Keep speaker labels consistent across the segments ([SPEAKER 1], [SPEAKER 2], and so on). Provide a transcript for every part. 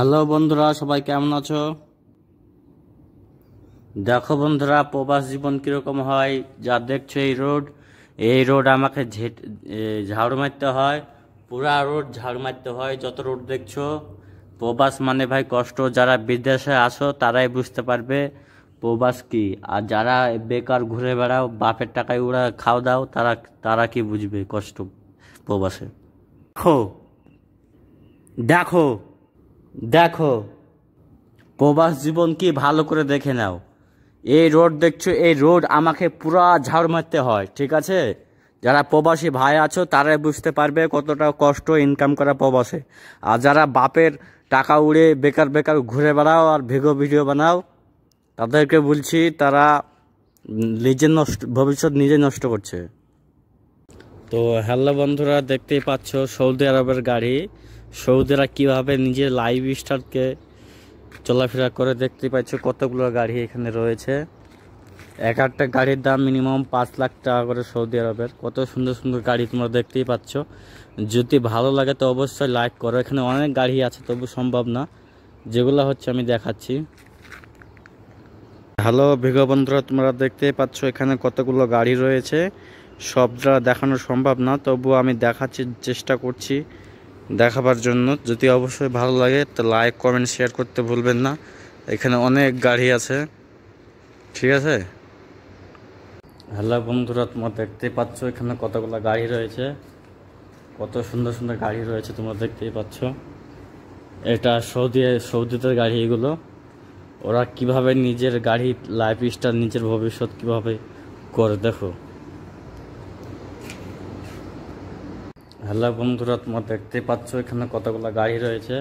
[SPEAKER 1] hello বন্ধুরা সবাই কেমন আছো দেখো বন্ধুরা প্রবাস জীবন কীরকম হয় যা দেখছো এই রোড এই রোড আমাকে ঝাড়ু মারতে হয় পুরা রোড ঝাড়ু মারতে হয় যত রোড দেখছো প্রবাস মানে ভাই কষ্ট যারা বিদেশে আসো তারাই বুঝতে পারবে প্রবাস কি আর যারা বেকার ঘুরে বেড়াও বাপের টাকায় ওরা খাও দাও তারা তারা কি বুঝবে কষ্ট প্রবাসে দেখো দেখো দেখো প্রবাস জীবন কি ভালো করে দেখে নাও এই রোড দেখছো এই রোড আমাকে পুরা ঝাড় মারতে হয় ঠিক আছে যারা প্রবাসী ভাই আছো তারাই বুঝতে পারবে কতটা কষ্ট ইনকাম করা প্রবাসে আর যারা বাপের টাকা উড়ে বেকার বেকার ঘুরে বেড়াও আর ভিগো ভিডিও বানাও তাদেরকে বলছি তারা নিজের নষ্ট ভবিষ্যৎ নিজে নষ্ট করছে তো হ্যালো বন্ধুরা দেখতেই পাচ্ছ সৌদি আরবের গাড়ি সৌদিরা কিভাবে নিজের লাইভ স্টারকে চলাফেরা করে দেখতে পাচ্ছ কতগুলো গাড়ি এখানে রয়েছে এক একটা গাড়ির দাম মিনিমাম পাঁচ লাখ টাকা করে সৌদি আরবের কত সুন্দর সুন্দর গাড়ি তোমরা দেখতেই পাচ্ছ যদি ভালো লাগে তো অবশ্যই লাইক করো এখানে অনেক গাড়ি আছে তবু সম্ভব না যেগুলো হচ্ছে আমি দেখাচ্ছি হ্যালো ভিগো বন্ধুরা তোমরা দেখতেই পাচ্ছ এখানে কতগুলো গাড়ি রয়েছে সবটা দেখানো সম্ভব না তবু আমি দেখাচ্ছি চেষ্টা করছি দেখাবার জন্য যদি অবশ্যই ভালো লাগে তো লাইক কমেন্ট শেয়ার করতে ভুলবেন না এখানে অনেক গাড়ি আছে ঠিক আছে হ্যালো বন্ধুরা তোমরা দেখতে পাচ্ছ এখানে কতগুলো গাড়ি রয়েছে কত সুন্দর সুন্দর গাড়ি রয়েছে তোমরা দেখতেই পাচ্ছ এটা সৌদি সৌদিদের গাড়ি এগুলো ওরা কিভাবে নিজের গাড়ি লাইফ স্টাইল নিজের ভবিষ্যৎ কিভাবে করে দেখো হ্যালো বন্ধুরা তোমরা দেখতে পাচ্ছ এখানে কতগুলো গাড়ি রয়েছে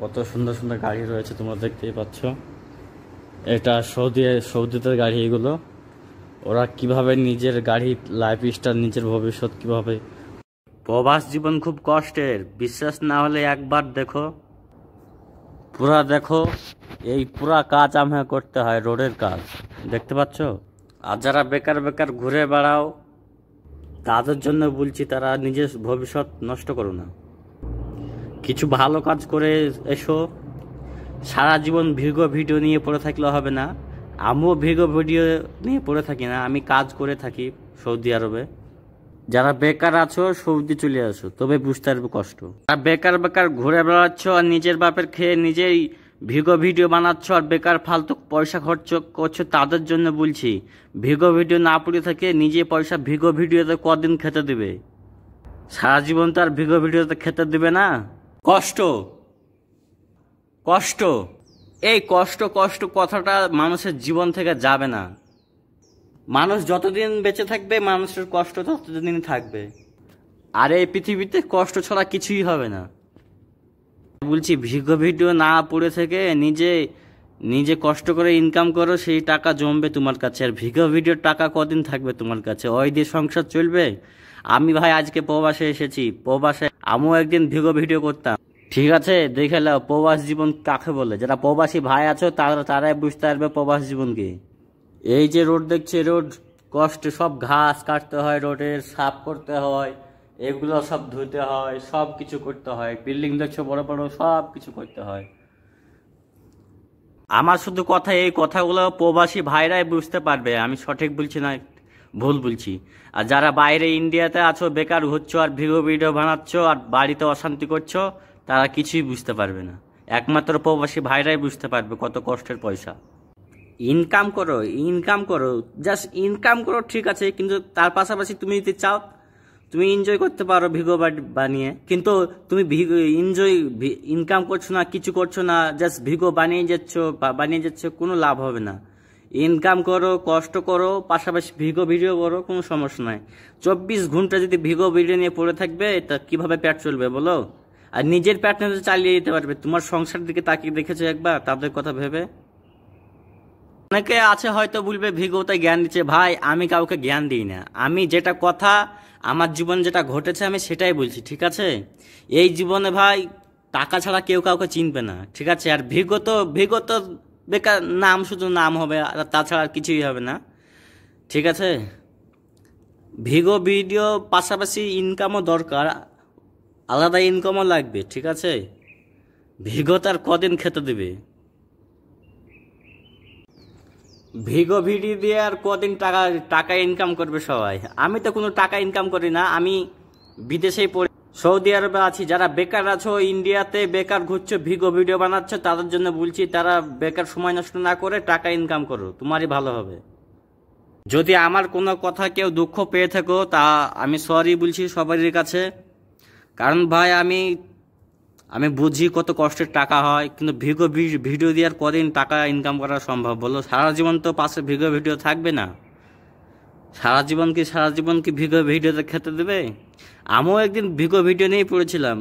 [SPEAKER 1] কত সুন্দর সুন্দর গাড়ি রয়েছে তোমরা দেখতেই পাচ্ছ এটা সৌদি সৌদিদের গাড়ি এগুলো ওরা কিভাবে নিজের গাড়ি লাইফ স্টাইল নিজের ভবিষ্যৎ কিভাবে প্রবাস জীবন খুব কষ্টের বিশ্বাস না হলে একবার দেখো পুরা দেখো এই পুরা কাজ আমাকে করতে হয় রোডের কাজ দেখতে পাচ্ছ আর যারা বেকার বেকার ঘুরে বেড়াও তাদের জন্য বলছি তারা নিজের ভবিষ্যৎ নষ্ট করো না কিছু ভালো কাজ করে এসো সারা জীবন ভিগো ভিডিও নিয়ে পড়ে থাকলে হবে না আমিও ভিগো ভিডিও নিয়ে পড়ে থাকি না আমি কাজ করে থাকি সৌদি আরবে যারা বেকার আছো সৌদি চলে আসো তবে বুঝতে পারবে কষ্ট আর বেকার বেকার ঘুরে বেড়াচ্ছ আর নিজের বাপের খেয়ে নিজেই ভিগো ভিডিও বানাচ্ছ আর বেকার ফালতু পয়সা খরচ করছো তাদের জন্য বলছি ভিগো ভিডিও না পড়ে থাকে নিজে পয়সা ভিগো ভিডিওতে কদিন খেতে দেবে সারা জীবন তো আর ভিগো ভিডিওতে খেতে দেবে না কষ্ট কষ্ট এই কষ্ট কষ্ট কথাটা মানুষের জীবন থেকে যাবে না মানুষ যতদিন বেঁচে থাকবে মানুষের কষ্ট ততদিন থাকবে আর এই পৃথিবীতে কষ্ট ছাড়া কিছুই হবে না বলছি ভিগো ভিডিও না পড়ে থেকে নিজে নিজে কষ্ট করে ইনকাম করো সেই টাকা জমবে তোমার কাছে আর ভিগো ভিডিও টাকা কদিন থাকবে তোমার কাছে ওই দিয়ে সংসার চলবে আমি ভাই আজকে প্রবাসে এসেছি প্রবাসে আমিও একদিন ভিগো ভিডিও করতাম ঠিক আছে দেখে নাও প্রবাস জীবন কাকে বলে যারা প্রবাসী ভাই আছো তারা তারাই বুঝতে পারবে প্রবাস জীবনকে এই যে রোড দেখছে রোড কষ্টে সব ঘাস কাটতে হয় রোডের সাফ করতে হয় এগুলো সব ধুতে হয় সব কিছু করতে হয় বিল্ডিং দেখছো বড় বড় সব কিছু করতে হয় আমার শুধু কথা এই কথাগুলো প্রবাসী ভাইরাই বুঝতে পারবে আমি সঠিক বলছি না ভুল বলছি আর যারা বাইরে ইন্ডিয়াতে আছো বেকার হচ্ছ আর ভিডিও ভিডিও বানাচ্ছ আর বাড়িতে অশান্তি করছো তারা কিছুই বুঝতে পারবে না একমাত্র প্রবাসী ভাইরাই বুঝতে পারবে কত কষ্টের পয়সা ইনকাম করো ইনকাম করো জাস্ট ইনকাম করো ঠিক আছে কিন্তু তার পাশাপাশি তুমি যদি চাও তুমি এনজয় করতে পারো ভিগো বানিয়ে কিন্তু তুমি ভিগো এনজয় ইনকাম করছো না কিছু করছো না জাস্ট ভিগো বানিয়ে যাচ্ছ বানিয়ে যাচ্ছ কোনো লাভ হবে না ইনকাম করো কষ্ট করো পাশাপাশি ভিগো ভিডিও করো কোনো সমস্যা নাই চব্বিশ ঘন্টা যদি ভিগো ভিডিও নিয়ে পড়ে থাকবে তা কিভাবে প্যাট চলবে বলো আর নিজের প্যাটনে চালিয়ে দিতে পারবে তোমার সংসার দিকে তাকিয়ে দেখেছো একবার তাদের কথা ভেবে অনেকে আছে হয়তো বলবে ভিগোতে জ্ঞান দিচ্ছে ভাই আমি কাউকে জ্ঞান দিই না আমি যেটা কথা আমার জীবন যেটা ঘটেছে আমি সেটাই বলছি ঠিক আছে এই জীবনে ভাই টাকা ছাড়া কেউ কাউকে চিনবে না ঠিক আছে আর ভিগত ভিগত বেকার নাম শুধু নাম হবে আর তাছাড়া কিছুই হবে না ঠিক আছে ভিগো ভিডিও পাশাপাশি ইনকামও দরকার আলাদা ইনকামও লাগবে ঠিক আছে ভিগো তার কদিন খেতে দেবে ভিগো ভিডি দিয়ে আর কদিন টাকা টাকা ইনকাম করবে সবাই আমি তো কোনো টাকা ইনকাম করি না আমি বিদেশেই পড়ি সৌদি আরবে আছি যারা বেকার আছো ইন্ডিয়াতে বেকার ঘুরছো ভিগো ভিডিও বানাচ্ছ তাদের জন্য বলছি তারা বেকার সময় নষ্ট না করে টাকা ইনকাম করো তোমারই ভালো হবে যদি আমার কোনো কথা কেউ দুঃখ পেয়ে থাকো তা আমি সরি বলছি সবারই কাছে কারণ ভাই আমি আমি বুঝি কত কষ্টের টাকা হয় কিন্তু ভিগো ভিডিও দেওয়ার কদিন টাকা ইনকাম করা সম্ভব বলো সারা জীবন তো পাশে ভিগো ভিডিও থাকবে না সারা জীবন কি সারা জীবন কি ভিগো ভিডিওতে খেতে দেবে আমিও একদিন ভিগো ভিডিও নিয়েই পড়েছিলাম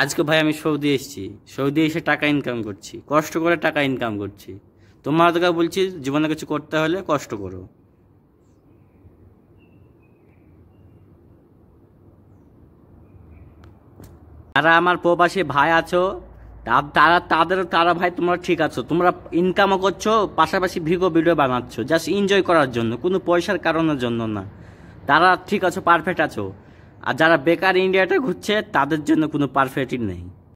[SPEAKER 1] আজকে ভাই আমি সৌদি এসেছি সৌদি এসে টাকা ইনকাম করছি কষ্ট করে টাকা ইনকাম করছি তোমার তোমাদেরকে বলছি জীবনে কিছু করতে হলে কষ্ট করো যারা আমার প্রবাসী ভাই আছো তারা তাদের তারা ভাই তোমরা ঠিক আছো তোমরা ইনকামও করছো পাশাপাশি ভিগো ভিডিও বানাচ্ছ জাস্ট এনজয় করার জন্য কোনো পয়সার কারণের জন্য না তারা ঠিক আছো পারফেক্ট আছো আর যারা বেকার ইন্ডিয়াটা ঘুরছে তাদের জন্য কোনো পারফেক্টই নেই